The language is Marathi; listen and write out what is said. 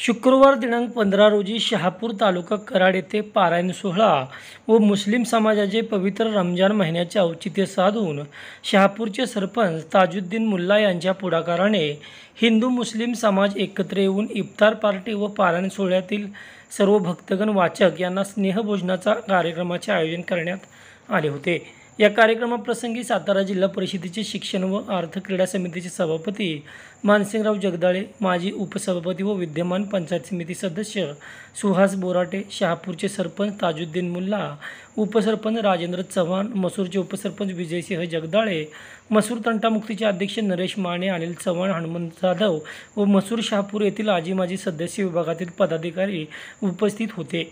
शुक्रवार दिनांक पंधरा रोजी शहापूर तालुका कराड येथे पारायण सोहळा व मुस्लिम समाजाचे पवित्र रमजान महिन्याचे औचित्य साधून शहापूरचे सरपंच ताजुद्दीन मुल्ला यांच्या पुढाकाराने हिंदू मुस्लिम समाज एकत्र येऊन इफ्तार पार्टी व पारायण सोहळ्यातील सर्व भक्तगण वाचक यांना स्नेहभोजनाचा कार्यक्रमाचे आयोजन करण्यात आले होते या कार्यक्रमाप्रसंगी सातारा जिल्हा परिषदेचे शिक्षण व अर्थ क्रीडा समितीचे सभापती मानसिंगराव जगदाळे माजी उपसभापती व विद्यमान पंचायत समिती सदस्य सुहास बोराटे शहापूरचे सरपंच ताजुद्दीन मुल्ला उपसरपंच राजेंद्र चव्हाण मसूरचे उपसरपंच विजयसिंह जगदाळे मसूर तंटामुक्तीचे अध्यक्ष नरेश माने अनिल चव्हाण हनुमंत जाधव व मसूर शहापूर येथील आजी माजी सदस्य विभागातील पदाधिकारी उपस्थित होते